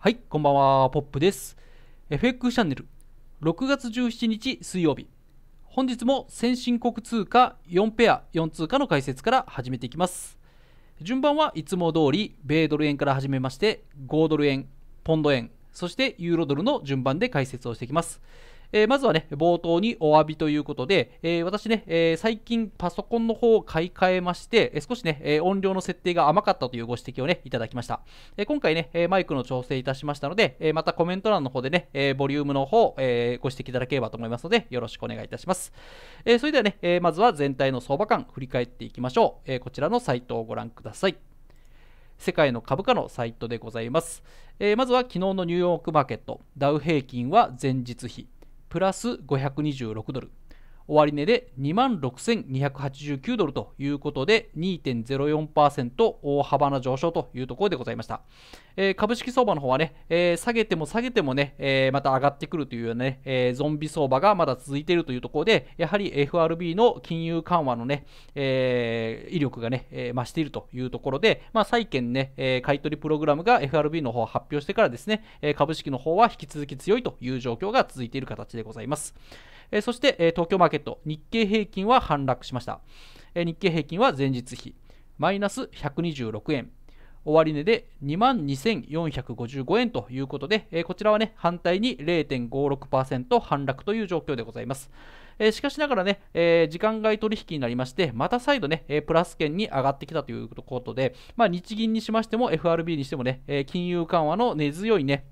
はい、こんばんは、ポップです。FX チャンネル、6月17日水曜日。本日も先進国通貨4ペア4通貨の解説から始めていきます。順番はいつも通り、米ドル円から始めまして、5ドル円、ポンド円、そしてユーロドルの順番で解説をしていきます。えー、まずはね、冒頭にお詫びということで、えー、私ね、えー、最近パソコンの方を買い替えまして、え少しね、え音量の設定が甘かったというご指摘をね、いただきました。え今回ね、えマイクの調整いたしましたので、えまたコメント欄の方でね、えボリュームの方、えご指摘いただければと思いますので、よろしくお願いいたします。えそれではね、えまずは全体の相場感、振り返っていきましょう。えこちらのサイトをご覧ください。世界の株価のサイトでございます。えまずは昨日のニューヨークマーケット、ダウ平均は前日比、プラス526ドル終値で26,289ドルということで2.04%大幅な上昇というところでございました、えー、株式相場の方はね、えー、下げても下げてもね、えー、また上がってくるというようなね、えゾンビ相場がまだ続いているというところでやはり FRB の金融緩和のね、え威力がね、え増しているというところで、まあ、債券ね、え買取プログラムが FRB の方発表してからですね、株式の方は引き続き強いという状況が続いている形でございます。えそして、え東京マーケット、日経平均は反落しました。え日経平均は前日比、マイナス126円。終値で22,455円ということで、えこちらはね、反対に0.56%反落という状況でございます。えしかしながらね、えー、時間外取引になりまして、また再度ね、えー、プラス圏に上がってきたということで、まあ、日銀にしましても FRB にしてもね、えー、金融緩和の根強いね、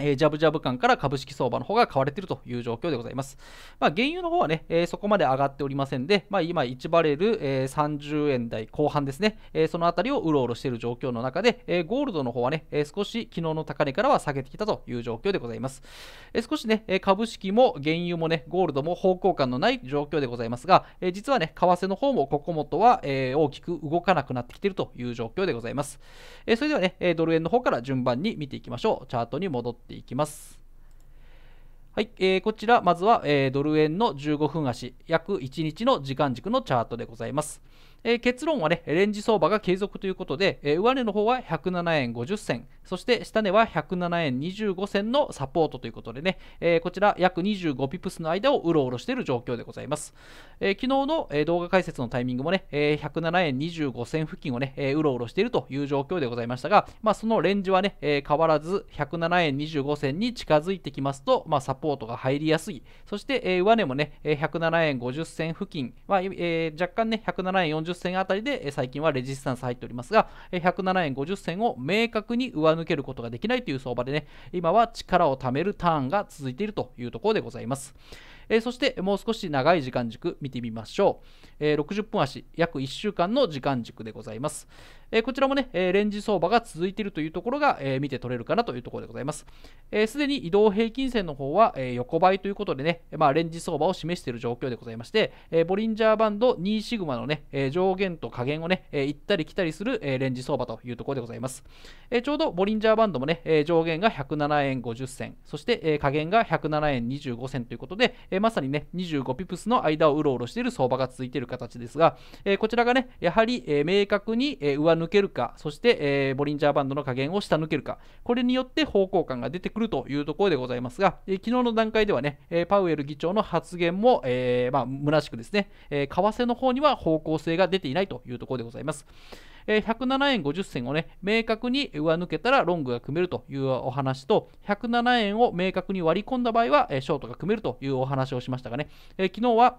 えー、ジャブジャブ感から株式相場の方が買われているという状況でございます。まあ、原油の方はね、えー、そこまで上がっておりませんで、まあ、今1バレル、えー、30円台後半ですね、えそのあたりをうろうろしている状況の中で、えゴールドの方はね、え少し昨日の高値からは下げてきたという状況でございます。え少しね、え株式も原油もね、ゴールドも方向感のない状況でございますが、え実はね、為替の方もここもとは、え大きく動かなくなってきているという状況でございます。えそれではね、ドル円の方から順番に見ていきましょう。チャートに戻ってていきます。はい、えー、こちら、まずは、えー、ドル円の15分足、約1日の時間軸のチャートでございます。えー、結論はね、レンジ相場が継続ということで、えー、上値の方は107円50銭、そして下値は107円25銭のサポートということでね、えー、こちら約25ピプスの間をうろうろしている状況でございます、えー、昨日の、動画解説のタイミングもね、え107円25銭付近をね、えうろうろしているという状況でございましたが、まあ、そのレンジはね、え変わらず107円25銭に近づいてきますと、まあ、サポートが入りやすいそして、え上値もね107円50銭付近まあ、えー、若干ね107円40銭あたりで最近はレジスタンス入っておりますが107円50銭を明確に上抜抜けることができないという相場でね、今は力を貯めるターンが続いているというところでございます。えー、そしてもう少し長い時間軸見てみましょう、えー、60分足約1週間の時間軸でございます、えこちらもね、えレンジ相場が続いているというところが、え見て取れるかなというところでございます。す、えー、で、に移動平均線の方は、え横ばいということでね、まあ、レンジ相場を示している状況でございまして、えボリンジャーバンド2シグマのね、え上限と下限をね、え行ったり来たりする、えレンジ相場というところでございます。えちょうどボリンジャーバンドもね、え上限が107円50銭、そして、え下限が107円25銭ということで、えまさにね、25ピプスの間をうろうろしている相場が続いている形ですが、えこちらがね、やはり、え明確に、え上抜けるか、そして、えー、ボリンジャーバンドの加減を下抜けるか、これによって方向感が出てくるというところでございますが、えー、昨日の段階ではね、えー、パウエル議長の発言も、えー、まあ、虚しくですね、え為替の方には方向性が出ていないというところでございます。え107円50銭をね、明確に上抜けたらロングが組めるというお話と、107円を明確に割り込んだ場合は、えショートが組めるというお話をしましたがね、え昨日は、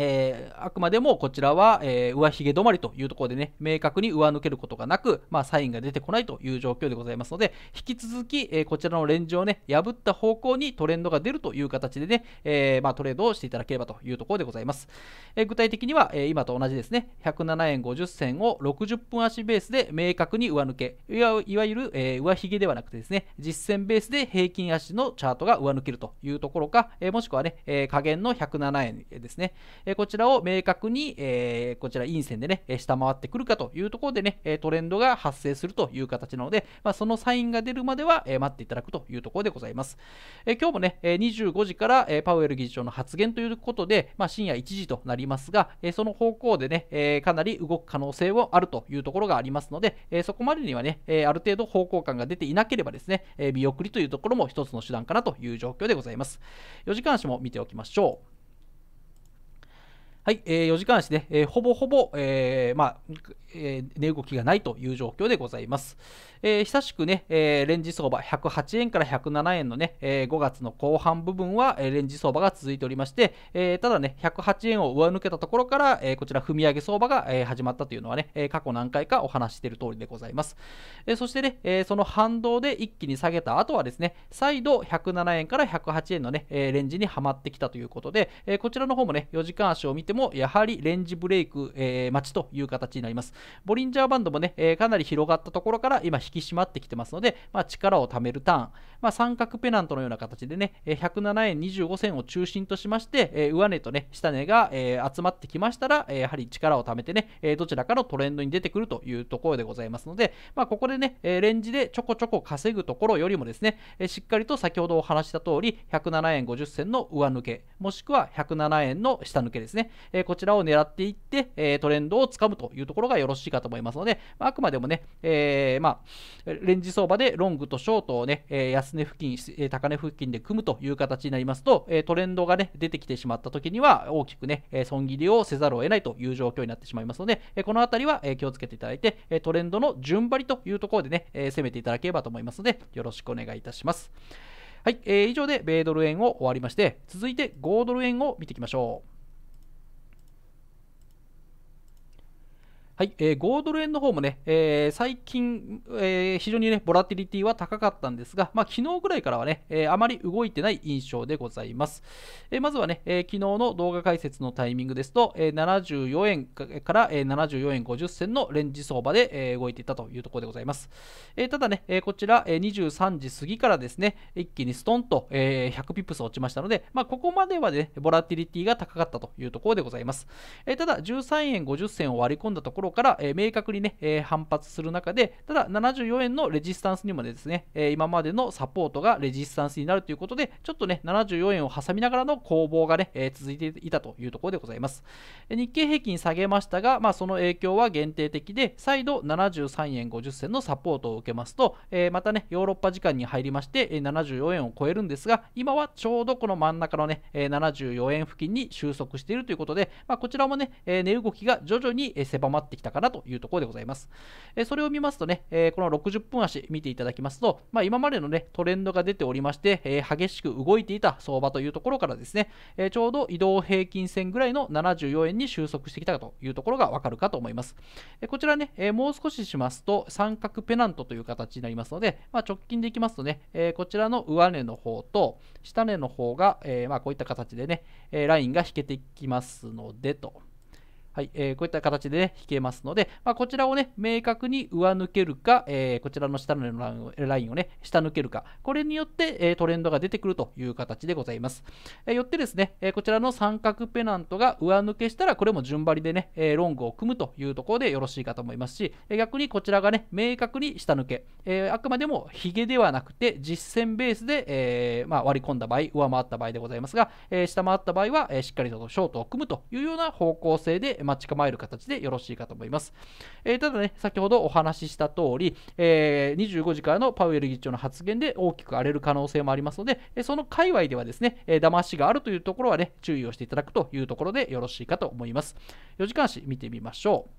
えー、あくまでもこちらは、えー、上髭止まりというところでね、明確に上抜けることがなく、まあ、サインが出てこないという状況でございますので、引き続き、えー、こちらのレンジをね、破った方向にトレンドが出るという形でね、えまあ、トレードをしていただければというところでございます。え具体的には、え今と同じですね、107円50銭を60分足ベースで明確に上抜け、いわゆる、え上髭ではなくてですね、実践ベースで平均足のチャートが上抜けるというところか、えもしくはね、え下限の107円ですね、えこちらを明確に、えこちら陰線でね、下回ってくるかというところでね、トレンドが発生するという形なので、まそのサインが出るまでは、え待っていただくというところでございます。え今日もね、え25時から、えパウエル議事長の発言ということで、ま深夜1時となりますが、えその方向でね、えかなり動く可能性もあるというところがありますので、えそこまでにはね、えある程度方向感が出ていなければですね、え見送りというところも一つの手段かなという状況でございます。4時間足も見ておきましょう。はい、えー、4時間足で、えー、ほぼほぼ、えー、まあ、えー、値動きがないという状況でございます。えー、久しくね、えー、レンジ相場108円から107円のね、えー、5月の後半部分は、えー、レンジ相場が続いておりまして、えー、ただね、108円を上抜けたところから、えー、こちら踏み上げ相場が、えー、始まったというのはね、えー、過去何回かお話している通りでございます。えー、そしてね、えー、その反動で一気に下げた後はですね、再度107円から108円のね、えー、レンジにはまってきたということで、えー、こちらの方もね、4時間足を見てももやはりレンジブレイク、えー、待ちという形になりますボリンジャーバンドもね、えー、かなり広がったところから今引き締まってきてますので、まあ、力を貯めるターン、まあ、三角ペナントのような形でね、107円25銭を中心としまして、えー、上値とね下値が、えー、集まってきましたら、えー、やはり力を貯めてね、えー、どちらかのトレンドに出てくるというところでございますので、まあ、ここでね、えー、レンジでちょこちょこ稼ぐところよりもですね、えー、しっかりと先ほどお話した通り107円50銭の上抜けもしくは107円の下抜けですね、えー、こちらを狙っていって、えトレンドをつかむというところがよろしいかと思いますので、まあ、あくまでもね、えまあ、レンジ相場でロングとショートをね、え安値付近、高値付近で組むという形になりますと、えトレンドがね、出てきてしまった時には、大きくね、え損切りをせざるを得ないという状況になってしまいますので、えこのあたりは、え気をつけていただいて、えトレンドの順張りというところでね、え攻めていただければと思いますので、よろしくお願いいたします。はい、えー、以上で米ドル円を終わりまして、続いて5ドル円を見ていきましょう。はい、えー、5ドル円の方もね、えー、最近、えー、非常にね、ボラティリティは高かったんですが、まあ、昨日ぐらいからはね、えー、あまり動いてない印象でございます。えー、まずはね、えー、昨日の動画解説のタイミングですと、えー、74円から、えー、74円50銭のレンジ相場で、えー、動いていたというところでございます。えー、ただね、えー、こちら、えー、23時過ぎからですね、一気にストンと、えー、100ピップス落ちましたので、まあ、ここまではね、ボラティリティが高かったというところでございます。えー、ただ、13円50銭を割り込んだところろから、え明確にね、え反発する中で、ただ74円のレジスタンスにもですね、え今までのサポートがレジスタンスになるということで、ちょっとね、74円を挟みながらの攻防がね、え続いていたというところでございます。日経平均下げましたが、まあ、その影響は限定的で、再度73円50銭のサポートを受けますと、えまたね、ヨーロッパ時間に入りまして、74円を超えるんですが、今はちょうどこの真ん中のね、74円付近に収束しているということで、まあ、こちらもね、値動きが徐々に狭まってきたかなというところでございます。えそれを見ますとね、えこの60分足見ていただきますと、まあ、今までのね、トレンドが出ておりまして、え激しく動いていた相場というところからですね、えちょうど移動平均線ぐらいの74円に収束してきたというところがわかるかと思います。えこちらね、えもう少ししますと、三角ペナントという形になりますので、まあ、直近でいきますとね、えこちらの上値の方と下値の方が、えまあ、こういった形でね、えラインが引けてきますのでと。はい、えー、こういった形で、ね、引けますので、まあ、こちらをね、明確に上抜けるか、えー、こちらの下のラインをね、下抜けるか、これによって、えー、トレンドが出てくるという形でございます。えー、よってですね、えこちらの三角ペナントが上抜けしたら、これも順張りでね、えロングを組むというところでよろしいかと思いますし、え逆にこちらがね、明確に下抜け、えあくまでもヒゲではなくて、実践ベースで、えまあ、割り込んだ場合、上回った場合でございますが、え下回った場合は、えしっかりとショートを組むというような方向性で、待ち構える形でよろしいかと思います。えー、ただね、先ほどお話しした通り、えー、25時からのパウエル議長の発言で大きく荒れる可能性もありますので、えその界隈ではですね、えー、騙しがあるというところはね、注意をしていただくというところでよろしいかと思います。4時間足見てみましょう。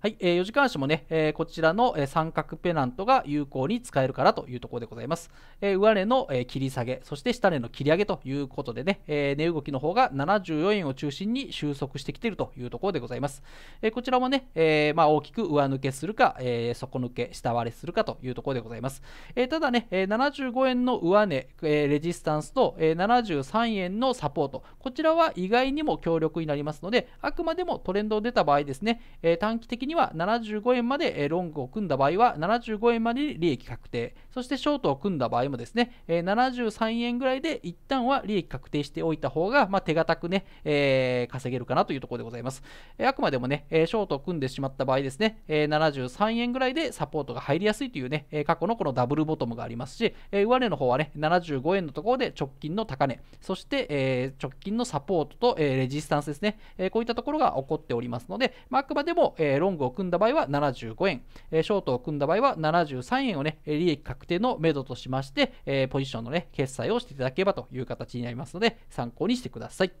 はい、えー、4時間足もね、えー、こちらの、三角ペナントが有効に使えるからというところでございます。えー、上値の、えー、切り下げ、そして下値の切り上げということでね、えー、値動きの方が74円を中心に収束してきているというところでございます。えー、こちらもね、えーまあ、大きく上抜けするか、えー、底抜け、下割れするかというところでございます。えー、ただね、75円の上値、えー、レジスタンスと、えー、73円のサポート、こちらは意外にも強力になりますので、あくまでもトレンドを出た場合ですね、えー、短期的にには75円までロングを組んだ場合は75円まで利益確定そしてショートを組んだ場合もですね73円ぐらいで一旦は利益確定しておいた方が、まあ、手堅くね、えー、稼げるかなというところでございますあくまでもねショートを組んでしまった場合ですね73円ぐらいでサポートが入りやすいというね過去のこのダブルボトムがありますし上値の方はね75円のところで直近の高値そして直近のサポートとレジスタンスですねこういったところが起こっておりますので、まあくまでもロンググを組んだ場合は75円、えショートを組んだ場合は73円をね、利益確定の目処としまして、えポジションのね、決済をしていただければという形になりますので、参考にしてください。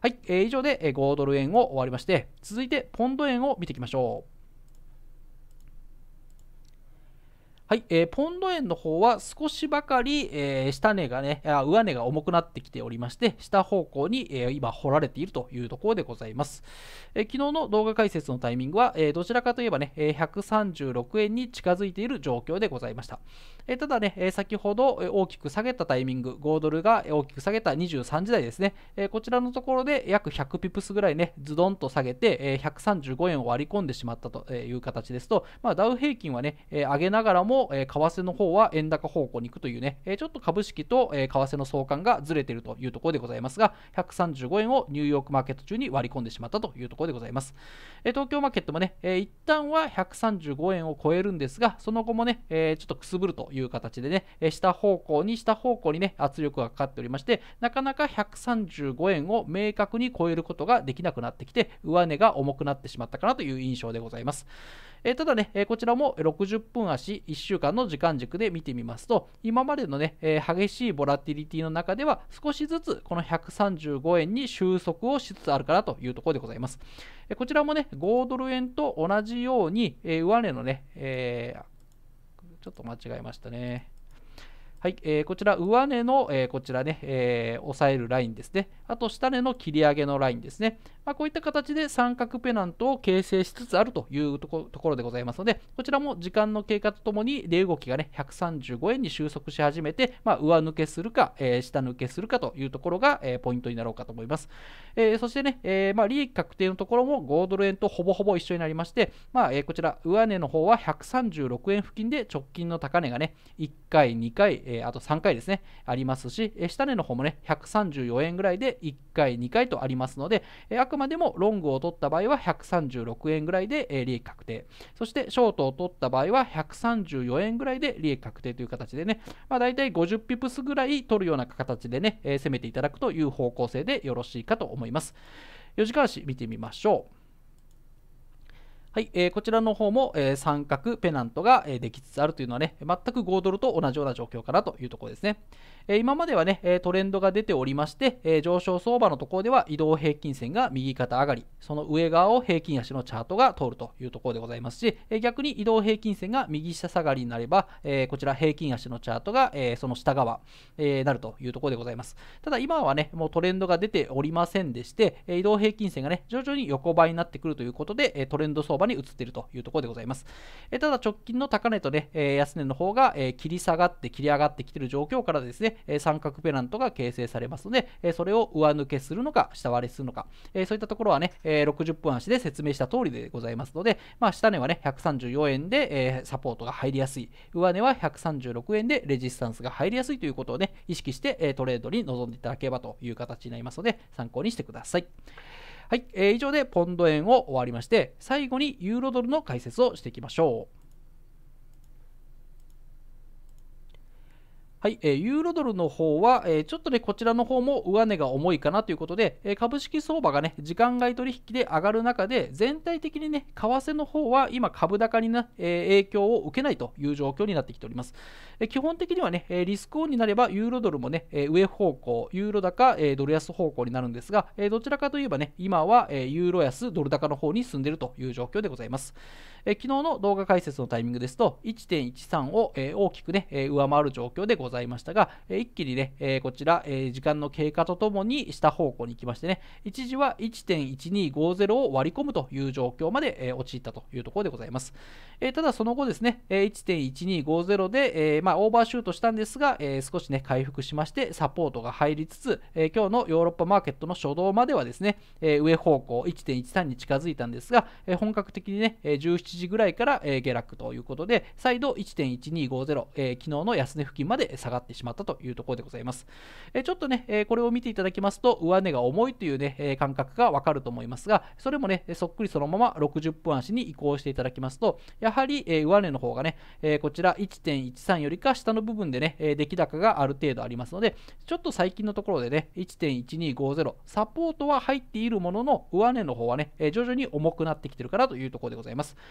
はい、え以上で5ドル円を終わりまして、続いてポンド円を見ていきましょう。はい、えー、ポンド円の方は少しばかり、えー、下値がね、上値が重くなってきておりまして、下方向に、えー、今掘られているというところでございます。えー、昨日の動画解説のタイミングは、えー、どちらかといえばね、136円に近づいている状況でございました。えー、ただね、先ほど大きく下げたタイミング、5ドルが大きく下げた23時台ですね、えー、こちらのところで約100ピプスぐらいね、ズドンと下げて、135円を割り込んでしまったという形ですと、まあ、ダウ平均はね、上げながらもも、え為替の方は円高方向に行くというね、えちょっと株式と、え為替の相関がずれているというところでございますが、135円をニューヨークマーケット中に割り込んでしまったというところでございます。え東京マーケットもね、え一旦は135円を超えるんですが、その後もね、えちょっとくすぶるという形でね、え下方向に下方向にね、圧力がかかっておりまして、なかなか135円を明確に超えることができなくなってきて、上値が重くなってしまったかなという印象でございます。えー、ただね、こちらも60分足1週間の時間軸で見てみますと今までのね、え激しいボラティリティの中では少しずつこの135円に収束をしつつあるかなというところでございます、えこちらもね5ドル円と同じように、え上値のね、えちょっと間違えましたねはい、えー、こちら上値の、えー、こちらね、えー、抑えるラインですね。あと下値の切り上げのラインですね。まあ、こういった形で三角ペナントを形成しつつあるというとこところでございますので、こちらも時間の経過とともに、値動きがね、135円に収束し始めて、まあ、上抜けするか、えー、下抜けするかというところが、えー、ポイントになろうかと思います。えー、そしてね、えーまあ、利益確定のところも5ドル円とほぼほぼ一緒になりまして、まあえー、こちら上値の方は136円付近で直近の高値がね、1回、2回、えー、あと3回ですね、ありますし、えー、下値の方もね、134円ぐらいで1回、2回とありますので、えー、あくまでもロングを取った場合は136円ぐらいで、え利益確定、そしてショートを取った場合は134円ぐらいで利益確定という形でね、まあ、大体50ピプスぐらい取るような形でね、え攻めていただくという方向性でよろしいかと思います。4時間足見てみましょう。はい、えー、こちらの方も、えー、三角ペナントが、えー、できつつあるというのはね、全く5ドルと同じような状況かなというところですね。えー、今まではね、トレンドが出ておりまして、えー、上昇相場のところでは移動平均線が右肩上がり、その上側を平均足のチャートが通るというところでございますし、えー、逆に移動平均線が右下下がりになれば、えー、こちら平均足のチャートが、えー、その下側、えー、なるというところでございます。ただ今はね、もうトレンドが出ておりませんでして、移動平均線がね、徐々に横ばいになってくるということで、トレンド相場場に移っているというところでございます。えただ直近の高値とね、え安値の方が、え切り下がって切り上がってきている状況からですね、え三角ペナントが形成されますので、えそれを上抜けするのか、下割れするのか、えそういったところはね、え60分足で説明した通りでございますので、まあ、下値はね、134円で、えサポートが入りやすい、上値は136円でレジスタンスが入りやすいということをね、意識して、えトレードに臨んでいただければという形になりますので、参考にしてください。はい、えー、以上でポンド円を終わりまして、最後にユーロドルの解説をしていきましょう。はい、えー、ユーロドルの方は、えー、ちょっとね、こちらの方も上値が重いかなということで、えー、株式相場がね、時間外取引で上がる中で、全体的にね、為替の方は今、株高にな、えー、影響を受けないという状況になってきております。えー、基本的にはね、えー、リスクオンになれば、ユーロドルもね、えー、上方向、ユーロ高、えー、ドル安方向になるんですが、えー、どちらかといえばね、今は、えー、ユーロ安、ドル高の方に進んでいるという状況でございます。え昨日の動画解説のタイミングですと、1.13を、え大きくね、え上回る状況でございましたが、え一気にね、えこちら、え時間の経過とともに下方向に行きましてね、一時は1.1250を割り込むという状況まで、え陥ったというところでございます。えただその後ですね、え1.1250で、えまあ、オーバーシュートしたんですが、え少しね、回復しまして、サポートが入りつつ、え今日のヨーロッパマーケットの初動まではですね、え上方向1.13に近づいたんですが、え本格的にね、17時ぐらいから、えー、下落ということで、再度1.1250、えー、昨日の安値付近まで下がってしまったというところでございます。えー、ちょっとね、えこれを見ていただきますと、上値が重いというね、え感覚がわかると思いますが、それもね、そっくりそのまま60分足に移行していただきますと、やはり、え上値の方がね、えこちら1.13よりか下の部分でね、え出来高がある程度ありますので、ちょっと最近のところでね、1.1250、サポートは入っているものの、上値の方はね、え徐々に重くなってきてるからというところでございます。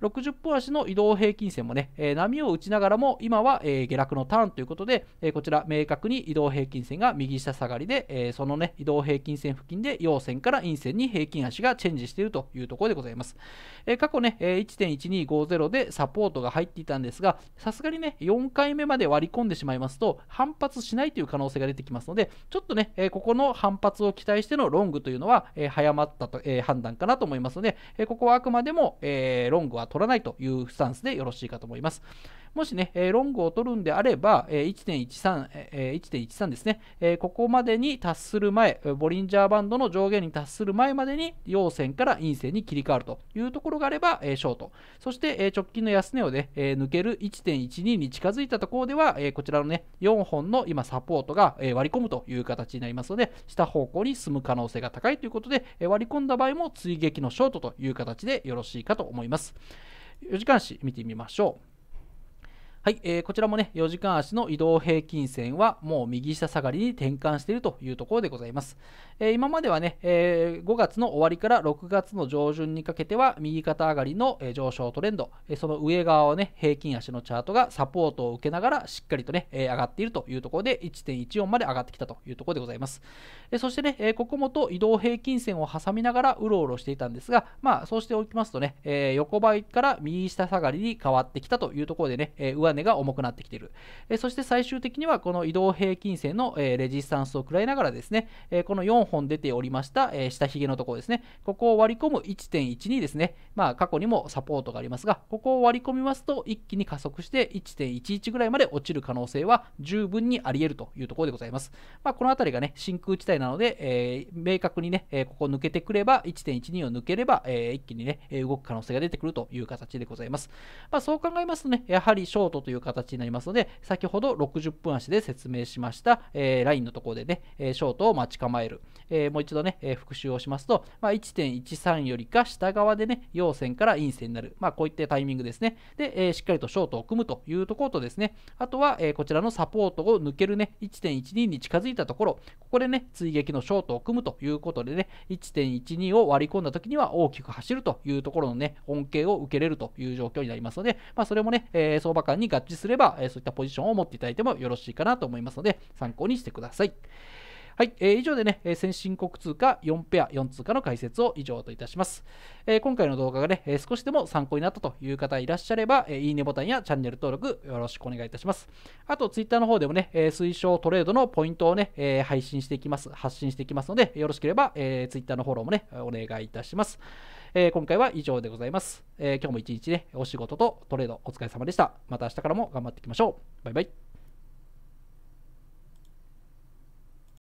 60分足の移動平均線もね、えー、波を打ちながらも今は、えー、下落のターンということで、えこちら明確に移動平均線が右下下がりで、えそのね移動平均線付近で陽線から陰線に平均足がチェンジしているというところでございます、え過去ね、1.1250でサポートが入っていたんですがさすがにね4回目まで割り込んでしまいますと反発しないという可能性が出てきますのでちょっとね、えここの反発を期待してのロングというのは、え早まったと、え判断かなと思いますので、えここはあくまでも、えロングは取らないというスタンスでよろしいかと思います。もしね、えロングを取るんであれば、え1.13、え1.13ですね、えここまでに達する前、ボリンジャーバンドの上限に達する前までに陽線から陰線に切り替わるというところがあれば、えショート、そして、え直近の安値をね、え抜ける1.12に近づいたところでは、えこちらのね、4本の今サポートが、え割り込むという形になりますので、下方向に進む可能性が高いということで、え割り込んだ場合も追撃のショートという形でよろしいかと思います。4時間視見てみましょう。はい、えー、こちらもね、4時間足の移動平均線はもう右下下がりに転換しているというところでございます。えー、今まではね、えー、5月の終わりから6月の上旬にかけては右肩上がりの、上昇トレンド、その上側をね、平均足のチャートがサポートを受けながらしっかりとね、上がっているというところで1.14まで上がってきたというところでございます。そしてね、ここもと移動平均線を挟みながらうろうろしていたんですが、まあそうしておきますとね、横ばいから右下下がりに変わってきたというところでね、上値が重くなってきている、えそして最終的にはこの移動平均線の、えレジスタンスを食らいながらですね、えこの4本出ておりました、え下ひげのところですねここを割り込む1.1 2ですねまあ過去にもサポートがありますがここを割り込みますと一気に加速して1.11ぐらいまで落ちる可能性は十分にあり得るというところでございます、まあ、この辺りがね真空地帯なので、えー、明確にね、えここ抜けてくれば1.12を抜ければ、え一気にね動く可能性が出てくるという形でございます、まあ、そう考えますとねやはりショートという形になりますので、先ほど60分足で説明しました、えー、ラインのところでね、えショートを待ち構える。えー、もう一度ね、え復習をしますと、まあ、1.13よりか下側でね、陽線から陰線になる。まあ、こういったタイミングですね。で、えしっかりとショートを組むというところとですね、あとは、えこちらのサポートを抜けるね、1.12に近づいたところ、ここでね、追撃のショートを組むということでね、1.12を割り込んだ時には大きく走るというところのね、恩恵を受けれるという状況になりますので、まあ、それもね、え相場間に合致すれば、えそういったポジションを持っていただいてもよろしいかなと思いますので、参考にしてください。はい、えー、以上でね、え先進国通貨4ペア4通貨の解説を以上といたします。えー、今回の動画がね、え少しでも参考になったという方いらっしゃれば、えいいねボタンやチャンネル登録よろしくお願いいたします。あと、ツイッターの方でもね、え推奨トレードのポイントをね、え配信していきます、発信していきますので、よろしければ、えツイッターのフォローもね、お願いいたします。えー、今回は以上でございます。えー、今日も一日ね、お仕事とトレードお疲れ様でした。また明日からも頑張っていきましょう。バイバイ。